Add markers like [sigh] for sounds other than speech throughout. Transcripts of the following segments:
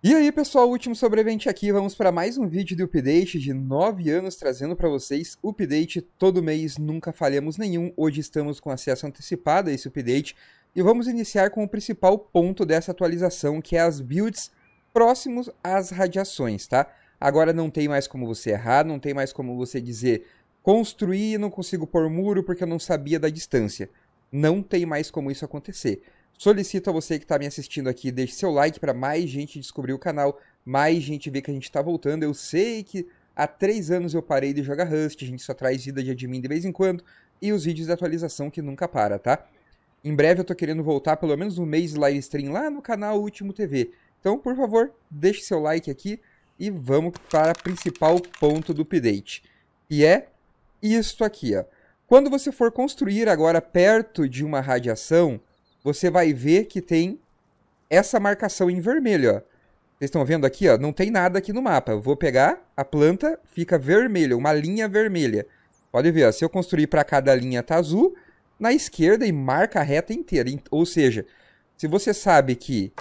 E aí pessoal, último sobrevivente aqui, vamos para mais um vídeo do Update de 9 anos trazendo para vocês Update todo mês, nunca falhamos nenhum, hoje estamos com acesso antecipado a esse Update e vamos iniciar com o principal ponto dessa atualização que é as builds próximos às radiações, tá? Agora não tem mais como você errar, não tem mais como você dizer construir, não consigo pôr muro porque eu não sabia da distância. Não tem mais como isso acontecer. Solicito a você que está me assistindo aqui, deixe seu like para mais gente descobrir o canal, mais gente ver que a gente está voltando. Eu sei que há três anos eu parei de jogar Rust, a gente só traz vida de admin de vez em quando e os vídeos de atualização que nunca para, tá? Em breve eu tô querendo voltar pelo menos um mês live stream lá no canal Último TV. Então, por favor, deixe seu like aqui e vamos para o principal ponto do update. E é isto aqui, ó. Quando você for construir agora perto de uma radiação, você vai ver que tem essa marcação em vermelho, ó. Vocês estão vendo aqui, ó, não tem nada aqui no mapa. Eu vou pegar a planta, fica vermelho, uma linha vermelha. Pode ver, ó, se eu construir para cada linha tá azul, na esquerda e marca a reta inteira. Ou seja, se você sabe que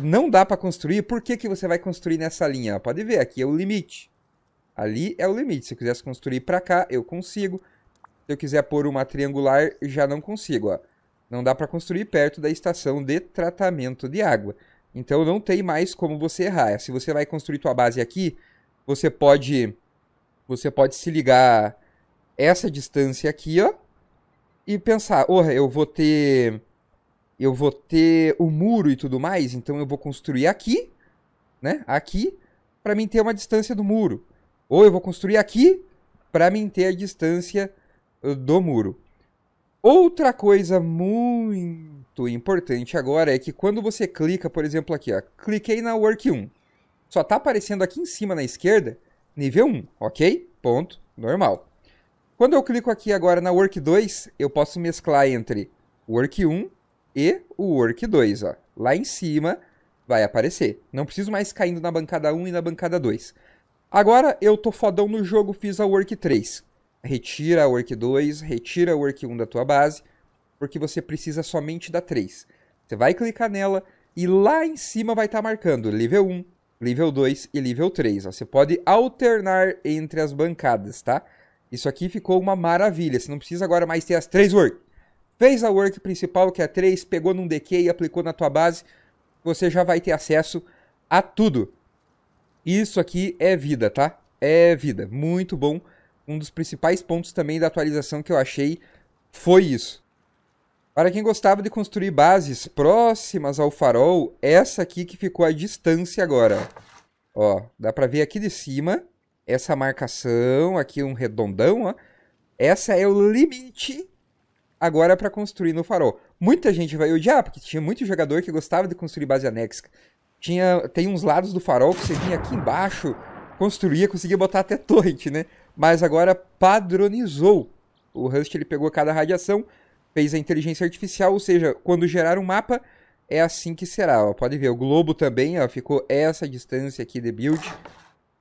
não dá para construir, por que, que você vai construir nessa linha? pode ver, aqui é o limite. Ali é o limite. Se eu quisesse construir para cá, eu consigo. Se eu quiser pôr uma triangular, já não consigo, ó. Não dá para construir perto da estação de tratamento de água. Então não tem mais como você errar. Se você vai construir tua base aqui, você pode você pode se ligar essa distância aqui, ó, e pensar, oh, eu vou ter eu vou ter o muro e tudo mais, então eu vou construir aqui, né? Aqui para mim ter uma distância do muro. Ou eu vou construir aqui para mim ter a distância eh, do muro. Outra coisa muito importante agora é que quando você clica, por exemplo, aqui, ó, cliquei na Work 1, só está aparecendo aqui em cima na esquerda nível 1, ok? Ponto, normal. Quando eu clico aqui agora na Work 2, eu posso mesclar entre Work 1 e o Work 2, ó. Lá em cima vai aparecer. Não preciso mais caindo na bancada 1 e na bancada 2. Agora eu tô fodão no jogo, fiz a Work 3 retira a work 2, retira a work 1 da tua base, porque você precisa somente da 3. Você vai clicar nela e lá em cima vai estar tá marcando nível 1, nível 2 e nível 3. Você pode alternar entre as bancadas, tá? Isso aqui ficou uma maravilha. Você não precisa agora mais ter as 3 work. Fez a work principal, que é a 3, pegou num DQ e aplicou na tua base, você já vai ter acesso a tudo. Isso aqui é vida, tá? É vida. Muito bom um dos principais pontos também da atualização que eu achei foi isso. Para quem gostava de construir bases próximas ao farol, essa aqui que ficou à distância agora. Ó, dá para ver aqui de cima essa marcação, aqui um redondão, ó. Essa é o limite agora para construir no farol. Muita gente vai odiar, porque tinha muito jogador que gostava de construir base anexa. Tinha, tem uns lados do farol que você vinha aqui embaixo, construía, conseguia botar até torrent, né? mas agora padronizou. O Rust ele pegou cada radiação, fez a inteligência artificial, ou seja, quando gerar um mapa, é assim que será. Ó. Pode ver, o globo também ó, ficou essa distância aqui de build.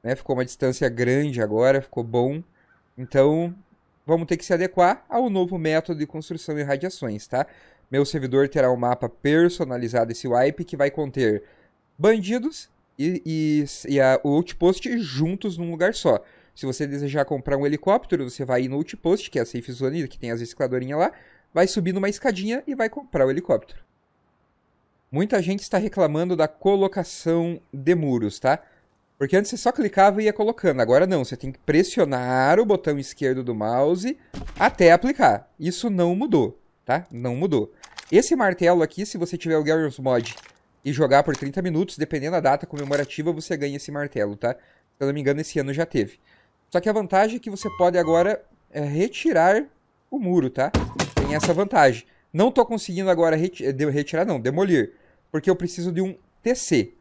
Né? Ficou uma distância grande agora, ficou bom. Então, vamos ter que se adequar ao novo método de construção de radiações, tá? Meu servidor terá um mapa personalizado, esse wipe, que vai conter bandidos e, e, e a, o outpost juntos num lugar só. Se você desejar comprar um helicóptero, você vai ir no Outpost, que é a safe zone, que tem as escaladorinhas lá, vai subir numa escadinha e vai comprar o helicóptero. Muita gente está reclamando da colocação de muros, tá? Porque antes você só clicava e ia colocando, agora não, você tem que pressionar o botão esquerdo do mouse até aplicar. Isso não mudou, tá? Não mudou. Esse martelo aqui, se você tiver o Garrus Mod e jogar por 30 minutos, dependendo da data comemorativa, você ganha esse martelo, tá? Se eu não me engano, esse ano já teve. Só que a vantagem é que você pode agora é, retirar o muro, tá? Tem essa vantagem. Não tô conseguindo agora reti eh, retirar, não, demolir. Porque eu preciso de um TC.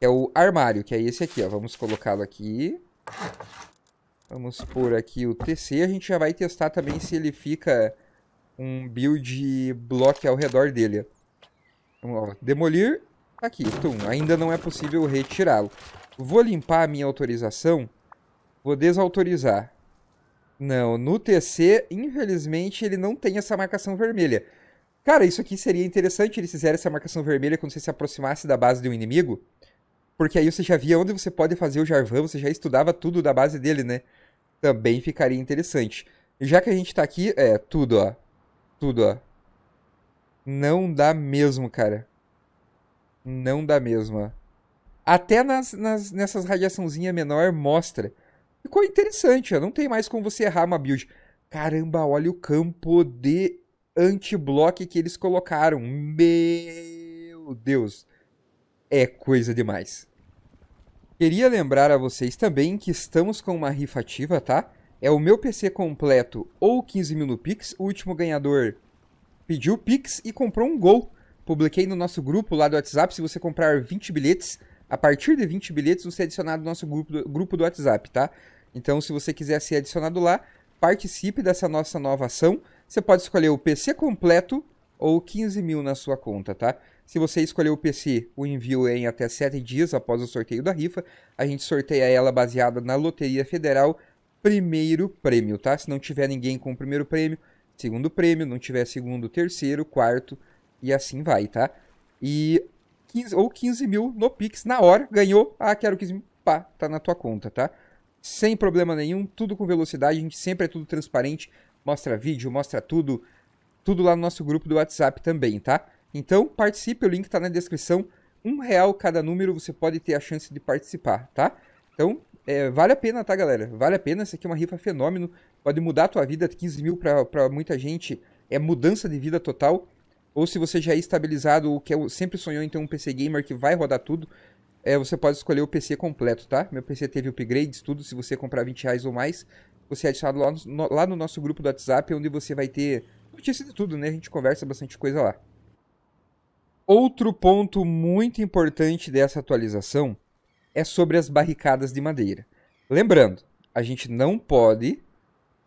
é o armário, que é esse aqui, ó. Vamos colocá-lo aqui. Vamos por aqui o TC. A gente já vai testar também se ele fica um build block ao redor dele. Vamos Demolir. Tá aqui, tum. Ainda não é possível retirá-lo. Vou limpar a minha autorização Vou desautorizar. Não, no TC, infelizmente, ele não tem essa marcação vermelha. Cara, isso aqui seria interessante eles fizerem essa marcação vermelha quando você se aproximasse da base de um inimigo. Porque aí você já via onde você pode fazer o Jarvan, você já estudava tudo da base dele, né? Também ficaria interessante. Já que a gente tá aqui, é, tudo, ó. Tudo, ó. Não dá mesmo, cara. Não dá mesmo, ó. Até nas, nas, nessas radiaçãozinha menor mostra. Ficou interessante, não tem mais como você errar uma build. Caramba, olha o campo de anti-block que eles colocaram. Meu Deus, é coisa demais. Queria lembrar a vocês também que estamos com uma rifa ativa, tá? É o meu PC completo ou 15 mil no Pix. O último ganhador pediu Pix e comprou um Gol. Publiquei no nosso grupo lá do WhatsApp. Se você comprar 20 bilhetes, a partir de 20 bilhetes você é adicionado no nosso grupo do, grupo do WhatsApp, tá? Então, se você quiser ser adicionado lá, participe dessa nossa nova ação. Você pode escolher o PC completo ou 15 mil na sua conta, tá? Se você escolher o PC, o envio é em até 7 dias após o sorteio da rifa. A gente sorteia ela baseada na Loteria Federal primeiro prêmio, tá? Se não tiver ninguém com o primeiro prêmio, segundo prêmio, não tiver segundo, terceiro, quarto e assim vai, tá? E 15, ou 15 mil no Pix na hora, ganhou, ah, quero 15 mil, pá, tá na tua conta, tá? sem problema nenhum, tudo com velocidade, a gente sempre é tudo transparente, mostra vídeo, mostra tudo, tudo lá no nosso grupo do WhatsApp também, tá? Então participe, o link está na descrição. Um real cada número, você pode ter a chance de participar, tá? Então é, vale a pena, tá, galera? Vale a pena. Essa aqui é uma rifa fenômeno. Pode mudar a tua vida. 15 mil para muita gente é mudança de vida total. Ou se você já é estabilizado o que sempre sonhou em ter um PC gamer que vai rodar tudo, é, você pode escolher o PC completo, tá? Meu PC teve upgrades, tudo. Se você comprar 20 reais ou mais, você é adicionado lá no, lá no nosso grupo do WhatsApp, onde você vai ter notícia de tudo, né? A gente conversa bastante coisa lá. Outro ponto muito importante dessa atualização é sobre as barricadas de madeira. Lembrando, a gente não pode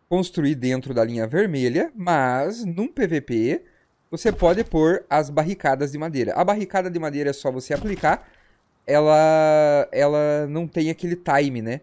construir dentro da linha vermelha, mas num PVP você pode pôr as barricadas de madeira. A barricada de madeira é só você aplicar ela ela não tem aquele time, né?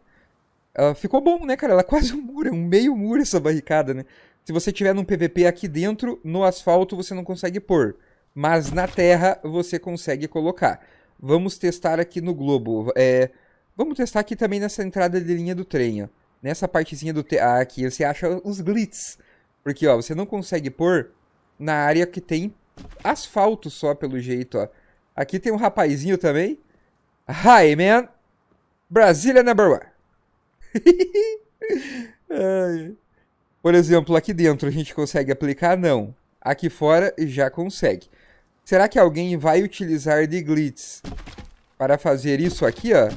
Uh, ficou bom, né, cara? Ela é quase um muro, é um meio muro essa barricada, né? Se você tiver num PVP aqui dentro, no asfalto você não consegue pôr, mas na terra você consegue colocar. Vamos testar aqui no globo. É, vamos testar aqui também nessa entrada de linha do trem, ó. Nessa partezinha do ah, aqui você acha os glitz. Porque, ó, você não consegue pôr na área que tem asfalto só, pelo jeito, ó. Aqui tem um rapazinho também Hi, man. Brasília number one. [laughs] Por exemplo, aqui dentro a gente consegue aplicar? Não. Aqui fora já consegue. Será que alguém vai utilizar de glitz para fazer isso aqui, ó?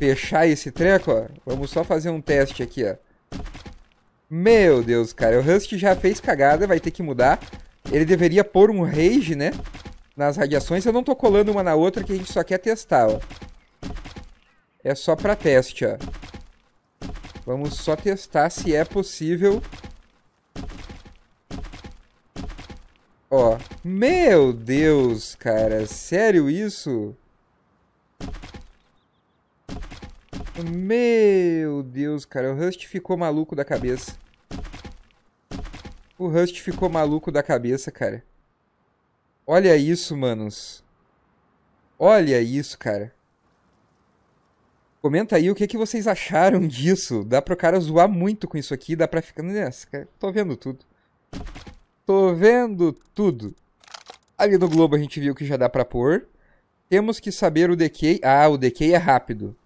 Fechar esse treco, ó? Vamos só fazer um teste aqui, ó. Meu Deus, cara. O Rust já fez cagada, vai ter que mudar. Ele deveria pôr um rage, né? nas radiações eu não tô colando uma na outra que a gente só quer testar, ó. É só para teste, ó. Vamos só testar se é possível. Ó, meu Deus, cara, sério isso? Meu Deus, cara, o Rust ficou maluco da cabeça. O Rust ficou maluco da cabeça, cara. Olha isso, manos. Olha isso, cara. Comenta aí o que, que vocês acharam [laughs] disso. Dá pro cara zoar muito com isso aqui. Dá pra ficar... Nossa, né, cara, tô vendo tudo. Tô vendo tudo. Ali no globo a gente viu que já dá pra pôr. Temos que saber o decay. Ah, o decay é rápido.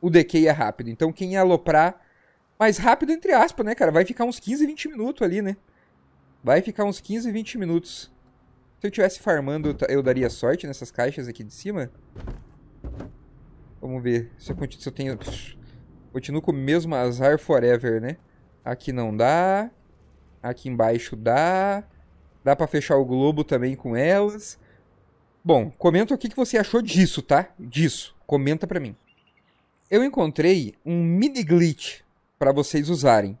O decay é rápido. Então quem aloprar... Mais rápido entre aspas, né, cara? Vai ficar uns 15, 20 minutos ali, né? Vai ficar uns 15, 20 minutos. Se eu tivesse farmando, eu daria sorte nessas caixas aqui de cima? Vamos ver se eu, se eu tenho... Continuo com o mesmo azar forever, né? Aqui não dá. Aqui embaixo dá. Dá pra fechar o globo também com elas. Bom, comenta o que, que você achou disso, tá? Disso. Comenta pra mim. Eu encontrei um mini glitch pra vocês usarem.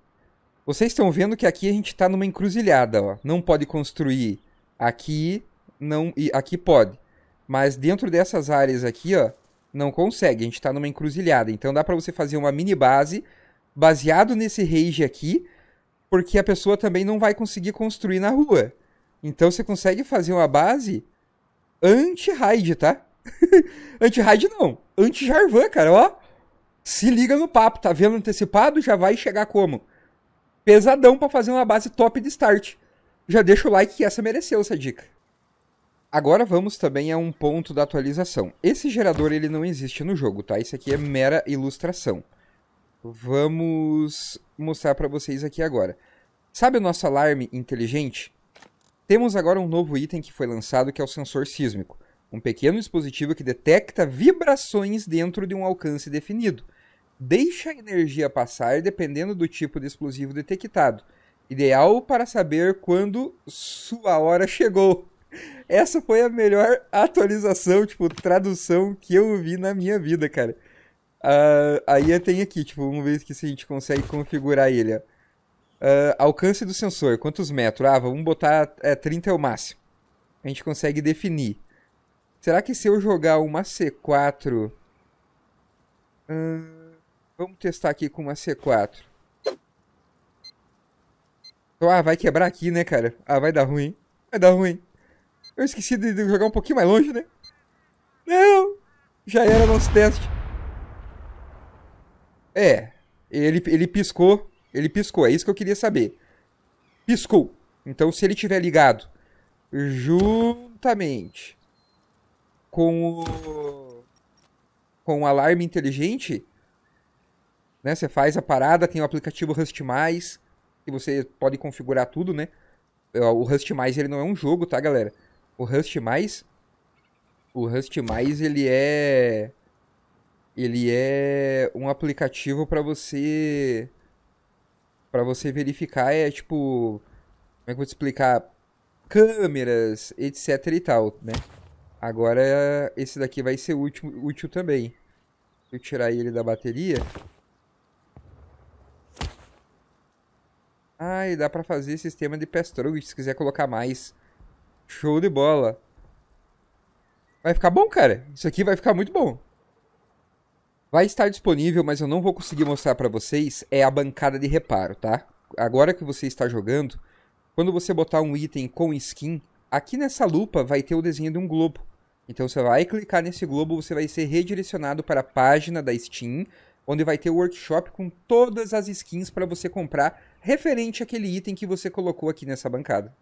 Vocês estão vendo que aqui a gente tá numa encruzilhada, ó. Não pode construir Aqui não, e aqui pode. Mas dentro dessas áreas aqui, ó, não consegue. A gente está numa encruzilhada. Então dá para você fazer uma mini base baseado nesse range aqui, porque a pessoa também não vai conseguir construir na rua. Então você consegue fazer uma base anti-raid, tá? [laughs] anti-raid não, anti-Jarvan, cara, ó. Se liga no papo, tá vendo antecipado? Já vai chegar como? Pesadão para fazer uma base top de start já deixa o like que essa mereceu essa dica. Agora vamos também a um ponto da atualização. Esse gerador ele não existe no jogo, tá? Isso aqui é mera ilustração. Vamos mostrar para vocês aqui agora. Sabe o nosso alarme inteligente? Temos agora um novo item que foi lançado que é o sensor sísmico. Um pequeno dispositivo que detecta vibrações dentro de um alcance definido. Deixa a energia passar dependendo do tipo de explosivo detectado Ideal para saber quando sua hora chegou. Essa foi a melhor atualização, tipo, tradução que eu vi na minha vida, cara. Uh, aí tem aqui, tipo, vamos ver se a gente consegue configurar ele. Uh, alcance do sensor, quantos metros? Ah, vamos botar é, 30 é o máximo. A gente consegue definir. Será que se eu jogar uma C4... Uh, ah, vamos testar aqui com uma C4. Ah, vai quebrar aqui, né, cara? Ah, vai dar ruim. Vai dar ruim. Eu esqueci de jogar um pouquinho mais longe, né? Não! Já era nosso teste. É. Ele, ele piscou. Ele piscou. É isso que eu queria saber. Piscou. Então, se ele tiver ligado juntamente com o, com o alarme inteligente, né? Você faz a parada, tem o aplicativo Rust+, que você pode configurar tudo, né? É, o Rust Mais ele não é um jogo, tá, galera? O Rust Mais o Rust Mais ele é ele é um aplicativo para você para você verificar é tipo como é que eu vou te explicar câmeras, etc e tal, né? Agora esse daqui vai ser útil, útil também. Se eu tirar ele da bateria, Ah, e dá pra fazer sistema de Pestrug se quiser colocar mais. Show de bola. Vai ficar bom, cara. Isso aqui vai ficar muito bom. Vai estar disponível, mas eu não vou conseguir mostrar pra vocês, é a bancada de reparo, tá? Agora que você está jogando, quando você botar um item com skin, aqui nessa lupa vai ter o desenho de um globo. Então você vai clicar nesse globo, você vai ser redirecionado para a página da Steam, onde vai ter o workshop com todas as skins para você comprar referente àquele item que você colocou aqui nessa bancada.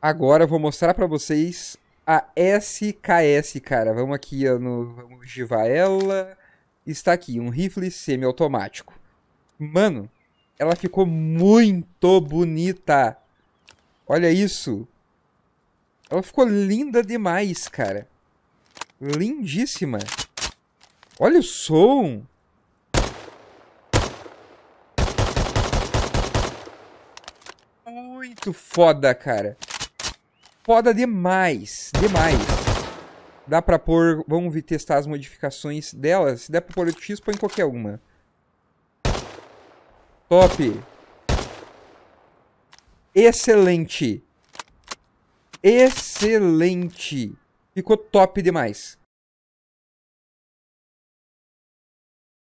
Agora eu vou mostrar para vocês a SKS, cara. Vamos aqui no vamos givar ela. Está aqui um rifle semiautomático. Mano, ela ficou muito bonita. Olha isso. Ela ficou linda demais, cara. Lindíssima. Olha o som. muito foda, cara. Foda demais, demais. Dá pra pôr... Vamos ver, testar as modificações dela. Se der pra pôr o X, põe qualquer uma. Top. Excelente. Excelente. Ficou top demais.